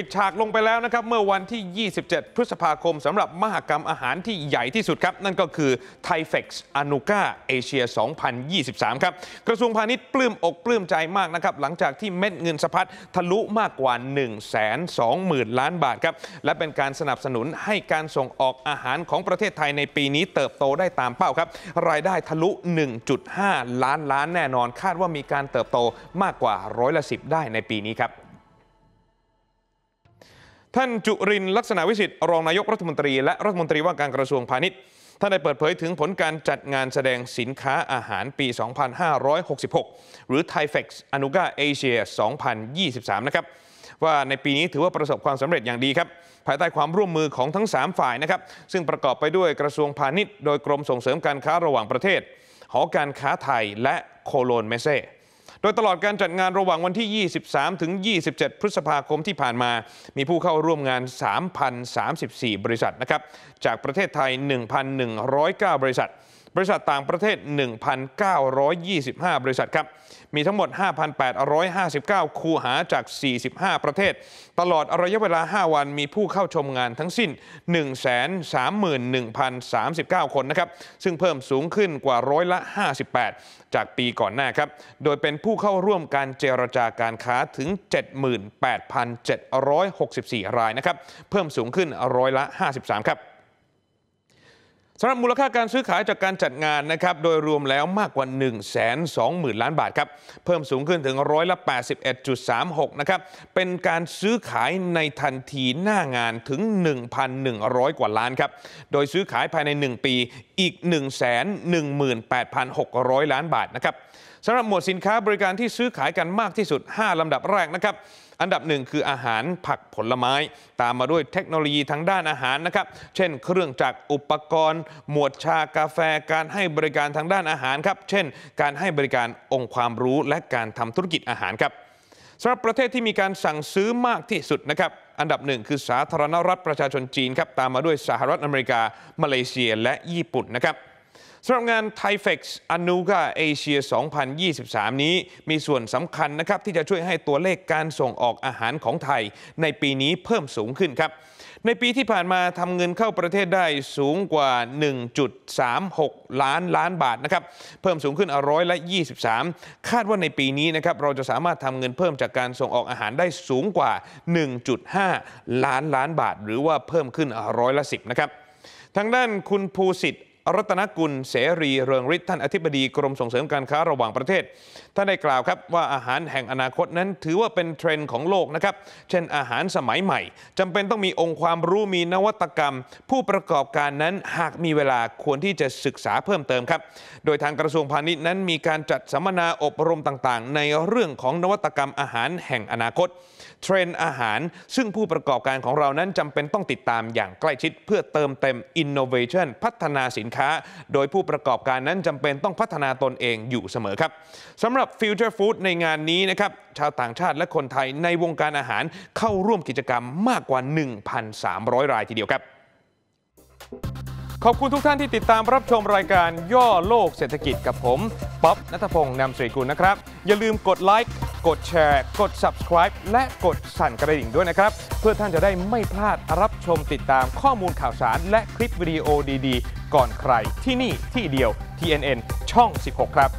ปิดฉากลงไปแล้วนะครับเมื่อวันที่ 27 พฤษภาคมสำหรับมหกรรมอาหารที่ใหญ่ที่สุดครับนั่นก็คือ t ทเฟ x a n u k a เชีย2023 ครับกระทรวงพาณิชย์ปลื้มอกปลื้มใจมากนะครับหลังจากที่เม็ดเงินสะพัดทะลุมากกว่า 1 2 0 0 0 0 ล้านบาทครับและเป็นการสนับสนุนให้การส่งออกอาหารของประเทศไทยในปีนี้เติบโตได้ตามเป้าครับรายได้ทะลุ 1.5 ล้านล้านแน่นอนคาดว่ามีการเติบโตมากกว่าร้อยละ10ได้ในปีนี้ครับท่านจุรินลักษณะวิสิทธิ์รองนายกรัฐมนตรีและรัฐมนตรีว่าการกระทรวงพาณิชย์ ท่านได้เปิดเผยถึงผลการจัดงานแสดงสินค้าอาหารปี 2566 หรือ t h a i f e x a n u g a Asia 2023 นะครับว่าในปีนี้ถือว่าประสบความสำเร็จอย่างดีครับ ภายใต้ความร่วมมือของทั้ง 3 ฝ่ายนะครับ ซึ่งประกอบไปด้วยกระทรวงพาณิชย์โดยกรมส่งเสริมการค้าระหว่างประเทศหอการค้าไทยและโคโลนเมเซ่โดยตลอดการจัดงานระหว่างวันที่ 23 ถึง 27 พฤษภาคมที่ผ่านมา มีผู้เข้าร่วมงาน 3,034 บริษัทนะครับ จากประเทศไทย 1,109 บริษัทบริษัทต่างประเทศ 1,925 บริษัทครับ มีทั้งหมด 5,859 คูหาจาก 45 ประเทศ ตลอดระยะเวลา 5 วัน มีผู้เข้าชมงานทั้งสิ้น 131,039 คนนะครับ ซึ่งเพิ่มสูงขึ้นกว่าร้อยละ 58 จากปีก่อนหน้าครับ โดยเป็นผู้เข้าร่วมการเจรจาการค้าถึง 78,764 รายนะครับ เพิ่มสูงขึ้นร้อยละ 53 ครับสำหรับมูลค่าการซื้อขายจากการจัดงานนะครับ โดยรวมแล้วมากกว่า 1 2 0 0 0 0ล้านบาทครับ เพิ่มสูงขึ้นถึงร้อยละ81.36 นะครับ เป็นการซื้อขายในทันทีหน้างานถึง 1,100 กว่าล้านครับ โดยซื้อขายภายใน 1 ปีอีก 1 1 8 6 0 0 ล้านบาทนะครับสำหรับหมวดสินค้าบริการที่ซื้อขายกันมากที่สุด 5ลำดับแรกนะครับ อันดับหนึ่งคืออาหารผักผลไม้ ตามมาด้วยเทคโนโลยีทางด้านอาหารนะครับเช่น เครื่องจักรอุปกรณ์ หมวดชากาแฟ การให้บริการทางด้านอาหารครับ เช่น การให้บริการองค์ความรู้และการทำธุรกิจอาหารครับสำหรับประเทศที่มีการสั่งซื้อมากที่สุดนะครับอันดับหนึ่งคือสาธารณรัฐประชาชนจีนครับตามมาด้วยสหรัฐอเมริกามาเลเซียและญี่ปุ่นนะครับสำหรับงานไทเฟ็กซ์อนุกาเอเชีย2023 นี้มีส่วนสำคัญนะครับที่จะช่วยให้ตัวเลขการส่งออกอาหารของไทย ในปีนี้เพิ่มสูงขึ้นครับ ในปีที่ผ่านมาทำเงินเข้าประเทศได้สูงกว่า 1.36 ล้านล้านบาทนะครับเพิ่มสูงขึ้นร้อยละ23 คาดว่าในปีนี้นะครับเราจะสามารถทำเงินเพิ่มจากการส่งออกอาหารได้สูงกว่า 1.5 ล้านล้านบาท หรือว่าเพิ่มขึ้นร้อยละ10นะครับทางด้านคุณภูสิทธิรัตนกุล เสรีเรืองฤทธิ์ท่านอธิบดีกรมส่งเสริมการค้าระหว่างประเทศท่านได้กล่าวครับว่าอาหารแห่งอนาคตนั้นถือว่าเป็นเทรนด์ของโลกนะครับ เช่นอาหารสมัยใหม่ จำเป็นต้องมีองค์ความรู้มีนวัตกรรม ผู้ประกอบการนั้นหากมีเวลาควรที่จะศึกษาเพิ่มเติมครับ โดยทางกระทรวงพาณิชย์นั้นมีการจัดสัมมนาอบรมต่างๆ ในเรื่องของนวัตกรรมอาหารแห่งอนาคต เทรนด์อาหาร ซึ่งผู้ประกอบการของเรานั้นจำเป็นต้องติดตามอย่างใกล้ชิดเพื่อเติมเต็มอินโนเวชันพัฒนาสินค้าค้าโดยผู้ประกอบการนั้นจำเป็นต้องพัฒนาตนเองอยู่เสมอครับสำหรับ Future Food ในงานนี้นะครับ ชาวต่างชาติและคนไทยในวงการอาหารเข้าร่วมกิจกรรมมากกว่า 1,300 รายทีเดียวครับ ขอบคุณทุกท่านที่ติดตามรับชมรายการย่อโลกเศรษฐกิจกับผม ป๊อบนัทพงศ์นำสุริกุลนะครับ อย่าลืมกดไลค์กดแชร์ กด subscribe และกดสั่นกระดิ่งด้วยนะครับ เพื่อท่านจะได้ไม่พลาดรับชมติดตามข้อมูลข่าวสาร และคลิปวิดีโอดีๆ ก่อนใครที่นี่ที่เดียว TNN ช่อง 16 ครับ